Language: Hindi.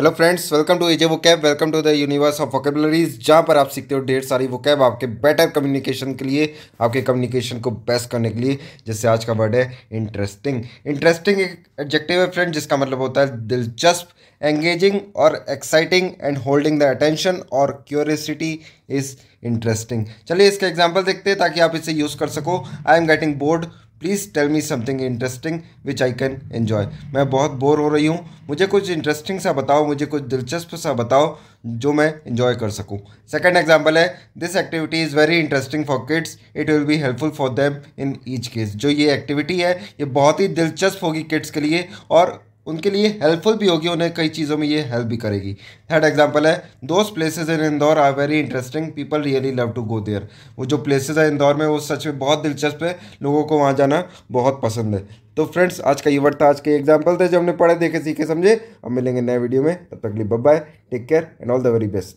hello friends welcome to AJ vocab welcome to the universe of vocabularies जहाँ पर आप सीखते हो ढेर सारी वो कैब आपके बेटर कम्युनिकेशन के लिए आपके कम्युनिकेशन को बेस्ट करने के लिए जैसे आज का वर्ड है इंटरेस्टिंग इंटरेस्टिंग एक एडजेक्टिव है फ्रेंड जिसका मतलब होता है दिलचस्प एंगेजिंग और exciting and holding the attention और क्यूरियसिटी इज़ इंटरेस्टिंग चलिए इसका एग्जाम्पल देखते हैं ताकि आप इसे यूज़ कर सको I am getting bored please tell me something interesting which I can enjoy मैं बहुत बोर हो रही हूँ मुझे कुछ इंटरेस्टिंग सा बताओ मुझे कुछ दिलचस्प सा बताओ जो मैं इन्जॉय कर सकूँ सेकेंड एग्जाम्पल है this activity is very interesting for kids it will be helpful for them in each case जो ये एक्टिविटी है ये बहुत ही दिलचस्प होगी किड्स के लिए और उनके लिए हेल्पफुल भी होगी उन्हें कई चीज़ों में ये हेल्प भी करेगी थर्ड एग्जाम्पल है those places in Indore are very interesting people really love to go there वो जो प्लेसेज है इंदौर में वो सच में बहुत दिलचस्प है लोगों को वहाँ जाना बहुत पसंद है तो फ्रेंड्स आज का ये वर्ड था आज के एग्जाम्पल थे जो हमने पढ़े देखे सीखे समझे अब मिलेंगे नए वीडियो में तब तक लिए bye take care and all the very best